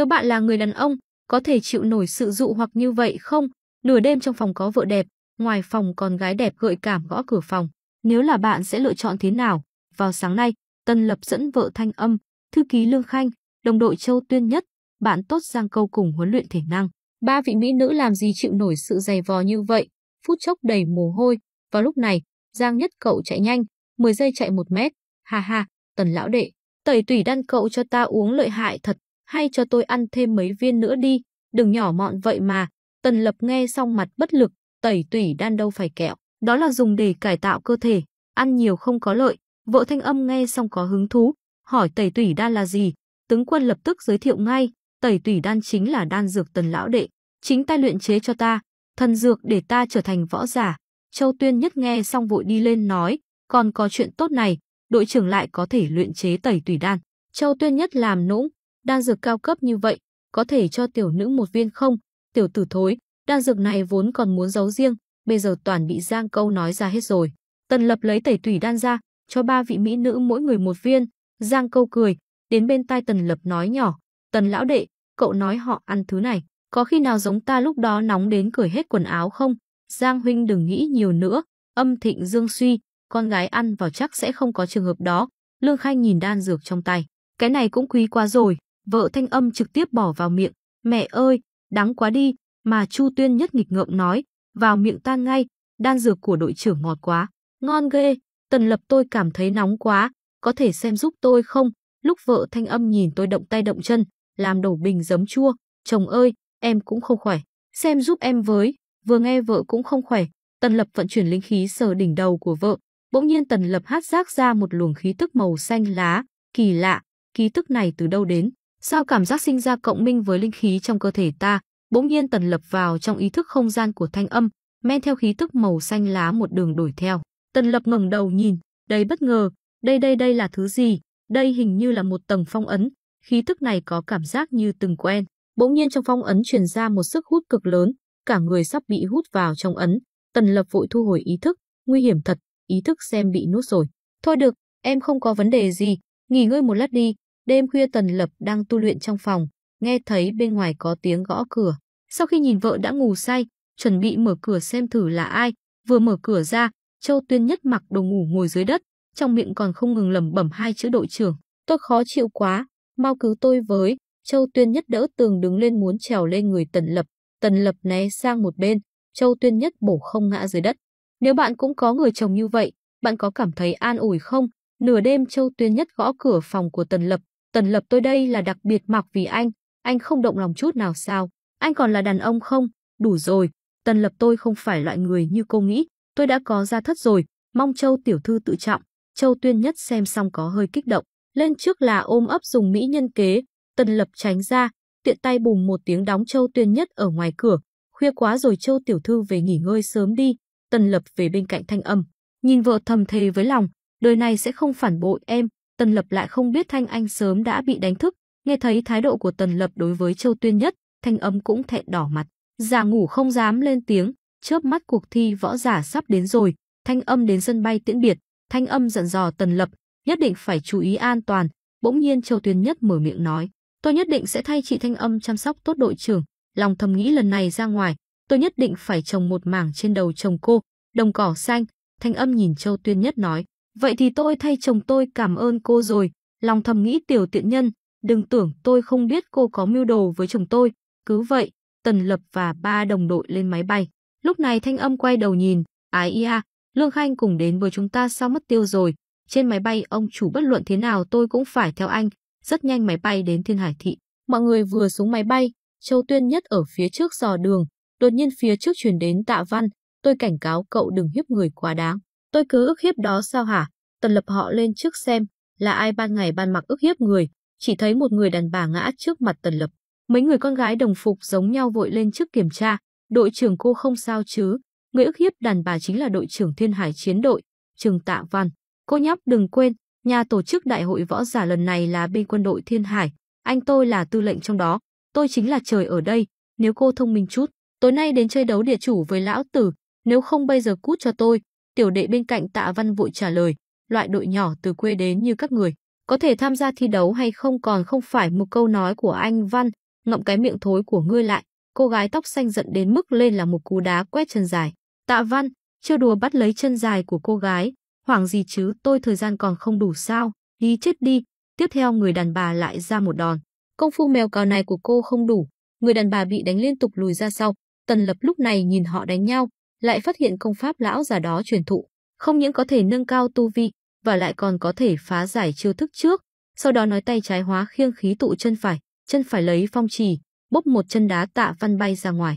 Nếu bạn là người đàn ông, có thể chịu nổi sự dụ hoặc như vậy không? Nửa đêm trong phòng có vợ đẹp, ngoài phòng còn gái đẹp gợi cảm gõ cửa phòng. Nếu là bạn sẽ lựa chọn thế nào? Vào sáng nay, Tân Lập dẫn vợ Thanh Âm, thư ký Lương Khanh, đồng đội Châu Tuyên Nhất, bạn tốt Giang Câu cùng huấn luyện thể năng. Ba vị mỹ nữ làm gì chịu nổi sự dày vò như vậy? Phút chốc đầy mồ hôi. Vào lúc này, Giang Nhất cậu chạy nhanh, 10 giây chạy 1 mét. Ha ha, Tần lão đệ, tẩy tủy đan cậu cho ta uống lợi hại thật hay cho tôi ăn thêm mấy viên nữa đi, đừng nhỏ mọn vậy mà. Tần Lập nghe xong mặt bất lực, tẩy tủy đan đâu phải kẹo, đó là dùng để cải tạo cơ thể, ăn nhiều không có lợi. Vợ thanh âm nghe xong có hứng thú, hỏi tẩy tủy đan là gì, tướng quân lập tức giới thiệu ngay, tẩy tủy đan chính là đan dược tần lão đệ, chính ta luyện chế cho ta, thần dược để ta trở thành võ giả. Châu Tuyên nhất nghe xong vội đi lên nói, còn có chuyện tốt này, đội trưởng lại có thể luyện chế tẩy tủy đan. Châu Tuyên nhất làm nũng, đan dược cao cấp như vậy, có thể cho tiểu nữ một viên không? Tiểu tử thối, đan dược này vốn còn muốn giấu riêng, bây giờ toàn bị Giang Câu nói ra hết rồi. Tần Lập lấy tẩy tủy đan ra, cho ba vị mỹ nữ mỗi người một viên. Giang Câu cười, đến bên tai Tần Lập nói nhỏ, "Tần lão đệ, cậu nói họ ăn thứ này, có khi nào giống ta lúc đó nóng đến cởi hết quần áo không? Giang huynh đừng nghĩ nhiều nữa, âm thịnh dương suy, con gái ăn vào chắc sẽ không có trường hợp đó." Lương Khanh nhìn đan dược trong tay, "Cái này cũng quý quá rồi." vợ thanh âm trực tiếp bỏ vào miệng, mẹ ơi, đáng quá đi, mà Chu Tuyên nhất nghịch ngợm nói, vào miệng ta ngay, đan dược của đội trưởng ngọt quá, ngon ghê, tần lập tôi cảm thấy nóng quá, có thể xem giúp tôi không? Lúc vợ thanh âm nhìn tôi động tay động chân, làm đổ bình giấm chua, chồng ơi, em cũng không khỏe, xem giúp em với, vừa nghe vợ cũng không khỏe, tần lập vận chuyển linh khí sờ đỉnh đầu của vợ, bỗng nhiên tần lập hát rác ra một luồng khí tức màu xanh lá, kỳ lạ, khí tức này từ đâu đến? Sao cảm giác sinh ra cộng minh với linh khí trong cơ thể ta, bỗng nhiên tần lập vào trong ý thức không gian của thanh âm, men theo khí tức màu xanh lá một đường đổi theo. Tần lập ngẩng đầu nhìn, đầy bất ngờ, đây đây đây là thứ gì, đây hình như là một tầng phong ấn, khí tức này có cảm giác như từng quen. Bỗng nhiên trong phong ấn truyền ra một sức hút cực lớn, cả người sắp bị hút vào trong ấn. Tần lập vội thu hồi ý thức, nguy hiểm thật, ý thức xem bị nuốt rồi. Thôi được, em không có vấn đề gì, nghỉ ngơi một lát đi, Đêm khuya Tần Lập đang tu luyện trong phòng, nghe thấy bên ngoài có tiếng gõ cửa. Sau khi nhìn vợ đã ngủ say, chuẩn bị mở cửa xem thử là ai, vừa mở cửa ra, Châu Tuyên nhất mặc đồ ngủ ngồi dưới đất, trong miệng còn không ngừng lẩm bẩm hai chữ đội trưởng, tôi khó chịu quá, mau cứu tôi với. Châu Tuyên nhất đỡ tường đứng lên muốn trèo lên người Tần Lập, Tần Lập né sang một bên, Châu Tuyên nhất bổ không ngã dưới đất. Nếu bạn cũng có người chồng như vậy, bạn có cảm thấy an ủi không? Nửa đêm Châu Tuyên nhất gõ cửa phòng của Tần Lập, Tần Lập tôi đây là đặc biệt mặc vì anh, anh không động lòng chút nào sao? Anh còn là đàn ông không? Đủ rồi, Tần Lập tôi không phải loại người như cô nghĩ, tôi đã có gia thất rồi, mong Châu tiểu thư tự trọng. Châu Tuyên Nhất xem xong có hơi kích động, lên trước là ôm ấp dùng mỹ nhân kế, Tần Lập tránh ra, tiện tay bùm một tiếng đóng Châu Tuyên Nhất ở ngoài cửa, khuya quá rồi Châu tiểu thư về nghỉ ngơi sớm đi, Tần Lập về bên cạnh thanh âm, nhìn vợ thầm thề với lòng, đời này sẽ không phản bội em, Tần Lập lại không biết Thanh Anh sớm đã bị đánh thức, nghe thấy thái độ của Tần Lập đối với Châu Tuyên Nhất, Thanh Âm cũng thẹn đỏ mặt, giả ngủ không dám lên tiếng, chớp mắt cuộc thi võ giả sắp đến rồi, Thanh Âm đến sân bay tiễn biệt, Thanh Âm dặn dò Tần Lập, nhất định phải chú ý an toàn, bỗng nhiên Châu Tuyên Nhất mở miệng nói, tôi nhất định sẽ thay chị Thanh Âm chăm sóc tốt đội trưởng, lòng thầm nghĩ lần này ra ngoài, tôi nhất định phải trồng một mảng trên đầu chồng cô, đồng cỏ xanh, Thanh Âm nhìn Châu Tuyên Nhất nói, Vậy thì tôi thay chồng tôi cảm ơn cô rồi, lòng thầm nghĩ tiểu tiện nhân, đừng tưởng tôi không biết cô có mưu đồ với chồng tôi. Cứ vậy, Tần Lập và ba đồng đội lên máy bay. Lúc này Thanh Âm quay đầu nhìn, ái ia, Lương Khanh cùng đến với chúng ta sao mất tiêu rồi. Trên máy bay ông chủ bất luận thế nào tôi cũng phải theo anh. Rất nhanh máy bay đến Thiên Hải Thị. Mọi người vừa xuống máy bay, Châu Tuyên Nhất ở phía trước dò đường. Đột nhiên phía trước chuyển đến Tạ Văn, tôi cảnh cáo cậu đừng hiếp người quá đáng. Tôi cứ ức hiếp đó sao hả? Tần lập họ lên trước xem, là ai ban ngày ban mặc ức hiếp người, chỉ thấy một người đàn bà ngã trước mặt tần lập. Mấy người con gái đồng phục giống nhau vội lên trước kiểm tra, đội trưởng cô không sao chứ. Người ức hiếp đàn bà chính là đội trưởng Thiên Hải chiến đội, Trường Tạ Văn. Cô nhóc đừng quên, nhà tổ chức đại hội võ giả lần này là bên quân đội Thiên Hải. Anh tôi là tư lệnh trong đó, tôi chính là trời ở đây. Nếu cô thông minh chút, tối nay đến chơi đấu địa chủ với lão tử, nếu không bây giờ cút cho tôi, Tiểu đệ bên cạnh Tạ Văn vội trả lời, loại đội nhỏ từ quê đến như các người, có thể tham gia thi đấu hay không còn không phải một câu nói của anh Văn, ngậm cái miệng thối của ngươi lại. Cô gái tóc xanh giận đến mức lên là một cú đá quét chân dài. Tạ Văn, chưa đùa bắt lấy chân dài của cô gái, hoảng gì chứ tôi thời gian còn không đủ sao, đi chết đi. Tiếp theo người đàn bà lại ra một đòn. Công phu mèo cào này của cô không đủ, người đàn bà bị đánh liên tục lùi ra sau. Tần lập lúc này nhìn họ đánh nhau, lại phát hiện công pháp lão già đó truyền thụ, không những có thể nâng cao tu vi, và lại còn có thể phá giải chiêu thức trước, sau đó nói tay trái hóa khiêng khí tụ chân phải, chân phải lấy phong trì, bốc một chân đá tạ văn bay ra ngoài.